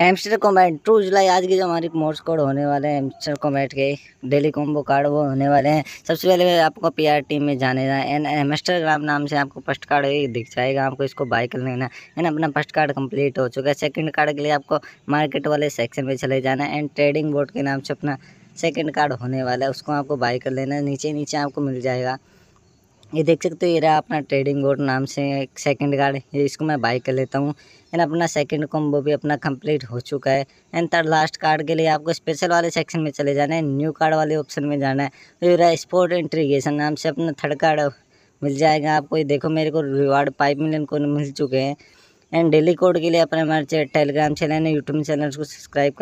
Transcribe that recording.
hamster comet to जुलाई आज के जो हमारे मोर्स कोड होने वाले हैं हेमस्टर कॉमेट के डेली कॉम्बो कार्ड वो होने वाले हैं सबसे पहले आपको पी आर टीम में जाने जाए एंड एमस्टरग्राम नाम से आपको फर्स्ट कार्ड दिख जाएगा आपको इसको बाय कर लेना ना अपना फर्स्ट कार्ड कंप्लीट हो चुका है सेकंड कार्ड के लिए आपको मार्केट वाले सेक्शन में चले जाना है एंड ट्रेडिंग बोर्ड के नाम से अपना सेकेंड कार्ड होने वाला है उसको आपको बाय कर लेना है नीचे नीचे आपको मिल जाएगा ये देख सकते हो ये रहा अपना ट्रेडिंग बोर्ड नाम से एक सेकंड कार्ड इसको मैं बाई कर लेता हूँ एंड अपना सेकंड कॉम्बो भी अपना कंप्लीट हो चुका है एंड थर्ड लास्ट कार्ड के लिए आपको स्पेशल वाले सेक्शन में चले जाना है न्यू कार्ड वाले ऑप्शन में जाना है तो ये रहा स्पोर्ट इंट्रीगेशन नाम से अपना थर्ड कार्ड मिल जाएगा आपको ये देखो मेरे को रिवार्ड फाइव मिलियन को मिल चुके हैं एंड डेली कोड के लिए अपने हमारे टेलीग्राम चैनल यूट्यूब चैनल को सब्सक्राइब